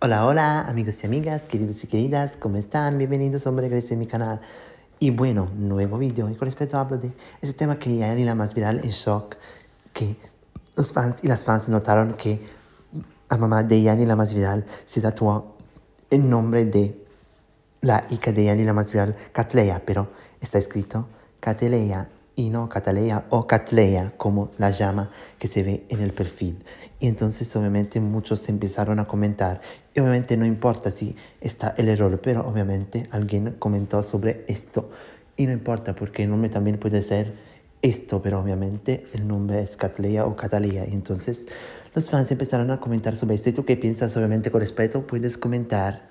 Hola, hola, amigos y amigas, queridos y queridas, ¿cómo están? Bienvenidos, hombre, gracias a mi canal. Y bueno, nuevo video. Y con respecto hablo de ese tema que ya la más viral en shock, que los fans y las fans notaron que la mamá de Yani la más viral se tatuó en nombre de la hija de Yani la más viral, Catleya, pero está escrito Catleya y no Cataleya o Catleya, como la llama que se ve en el perfil. Y entonces obviamente muchos empezaron a comentar. Y obviamente no importa si está el error, pero obviamente alguien comentó sobre esto. Y no importa porque el nombre también puede ser esto, pero obviamente el nombre es Catleya o Cataleya. Y entonces los fans empezaron a comentar sobre esto. ¿Y tú qué piensas? Obviamente con respeto puedes comentar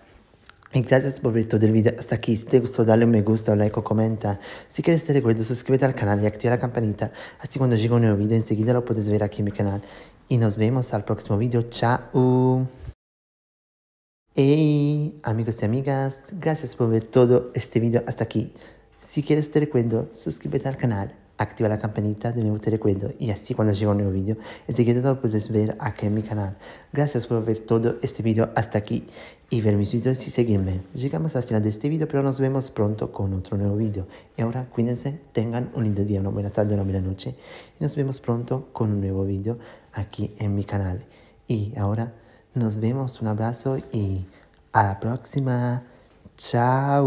gracias por ver todo el video hasta aquí. Si te gustó, dale un me gusta, un like o comenta. Si quieres te recuerdo, suscríbete al canal y activa la campanita. Así cuando llegue un nuevo video enseguida lo puedes ver aquí en mi canal. Y nos vemos al próximo video. Chao. Hey, amigos y amigas, gracias por ver todo este video hasta aquí. Si quieres te recuerdo, suscríbete al canal activa la campanita de nuevo te y así cuando llegue un nuevo vídeo enseguida puedes ver aquí en mi canal. Gracias por ver todo este vídeo hasta aquí y ver mis vídeos y seguirme. Llegamos al final de este vídeo pero nos vemos pronto con otro nuevo vídeo. Y ahora cuídense, tengan un lindo día, una buena tarde, una buena noche y nos vemos pronto con un nuevo vídeo aquí en mi canal. Y ahora nos vemos, un abrazo y a la próxima. Chao.